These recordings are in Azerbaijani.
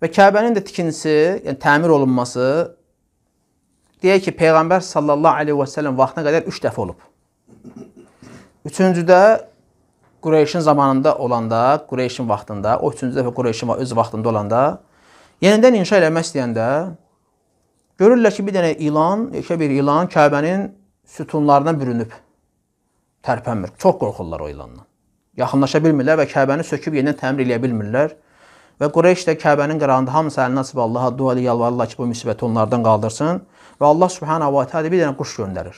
Və Kəbənin də tikintisi, yəni təmir olunması deyək ki, Peyğəmbər sallallahu əleyhi və səlləm vaxtına qədər 3 dəfə olub. Üçüncüdə Qureyşin zamanında olanda, Qureyşin vaxtında, o üçüncü dəfə Qureyşin öz vaxtında olanda yenidən inşa eləmək istəyəndə görürlər ki, bir dənə ilan, yekə bir ilan Kəbənin sütunlarına bürünüb. Tərpənmir. Çox qorxurlar o ilandan. Yaxınlaşa bilmirlər və Kəbəni söküb yenidən təmir eləyə bilmirlər. Və Qureyş də Kəbənin qırağında hamısı əlinə açıb Allaha dua ilə yalvarırlar ki, bu müsibəti onlardan qaldırsın və Allah Subhanahu va Taala bir dənə quş göndərir.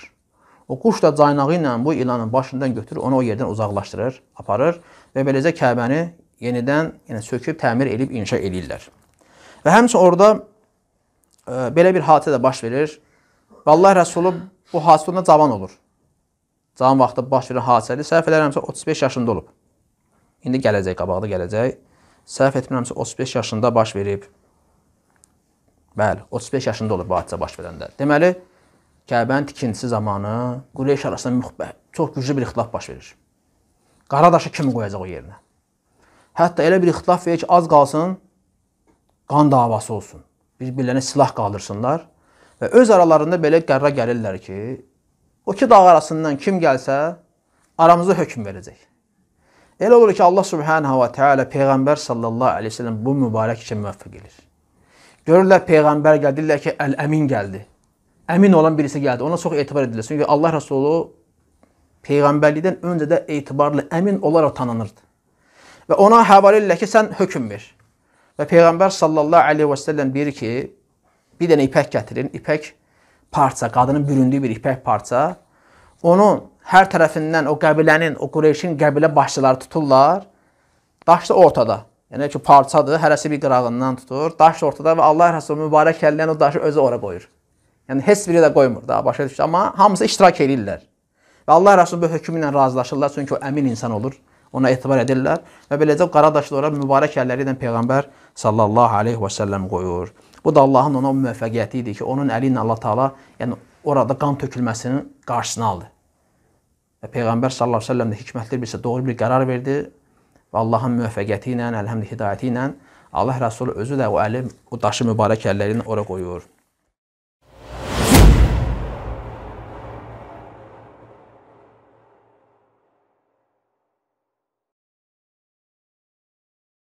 O quş da caynağı ilə bu ilanın başından götürür, onu o yerdən uzaqlaşdırır, aparır və beləcə Kəbəni yenidən, yəni söküb təmir edib inşa eləyirlər. Və həmçə orada e, belə bir hadisə də baş verir. Və Allah Rəsulu bu hadisədə cavan olur. Can vaxtı baş verən hadisədir. Səhv edərəmsə 35 yaşında olub. İndi gələcək, qabaqda gələcək. Səhv etmirəmsə 35 yaşında baş verib. Bəli, 35 yaşında olub bu hadisə baş verəndə. Deməli, Kəbənin tikintisi zamanı Qureyş arasında müxbə, çox güclü bir ixtilaf baş verir. Qaradaşı kim qoyacaq o yerinə? Hətta elə bir ixtilaf verir ki, az qalsın qan davası olsun. Bir-birlərinə silah qaldırsınlar və öz aralarında belə qərara gəlirlər ki, O iki dağ arasından kim gəlsə, aramızda hökm verəcək. Elə olur ki, Allah Subhanahu va Taala peyğəmbər sallallahu əleyhi və səlləm bu mübarək işə müvəffəq edir. Görürlər peyğəmbər gəldi, deyirlər ki, əl-əmin gəldi. Əmin olan birisi gəldi. Ona çox etibar edilir. Çünki Allah Rəsulu peyğəmbərlikdən öncə də etibarlı, əmin olaraq tanınırdı. Və ona həvalə edirlər ki, sən hökm ver. Və peyğəmbər sallallahu əleyhi və səlləm deyir ki, bir dənə ipək gətirin. İpək parça, qadının büründüyü bir ipək parça. Onu hər tərəfindən o qəbilənin, o Qureyşin qəbilə başçıları tuturlar. Daş da ortada. Yəni ki, parçadır, hərəsi bir qırağından tutur. Daş da ortada və Allah Rəsulü mübarək əllərini o daşı özü ora qoyur. Yəni heç biri də qoymur da, başa düşdü. Amma hamısı iştirak eləyirlər. Və Allah Rəsulü bu hökmü ilə razılaşırlar, çünki o əmin insan olur. Ona etibar edirlər və beləcə qara daşlara mübarək əlləri ilə peyğəmbər sallallahu alayhi və sallam qoyur. Bu da Allahın ona müvəffəqiyyəti idi ki, onun əli ilə Allah Taala yəni orada qan tökülməsinin qarşısını aldı. Və Peyğəmbər sallallahu əleyhi və səlləm də hikmətli birsə doğru bir qərar verdi və Allahın müvəffəqiyyəti ilə, əlhamdülillah hidayəti ilə Allah Rəsulu özü də o əli, o daşı mübarək əllərini ora qoyur.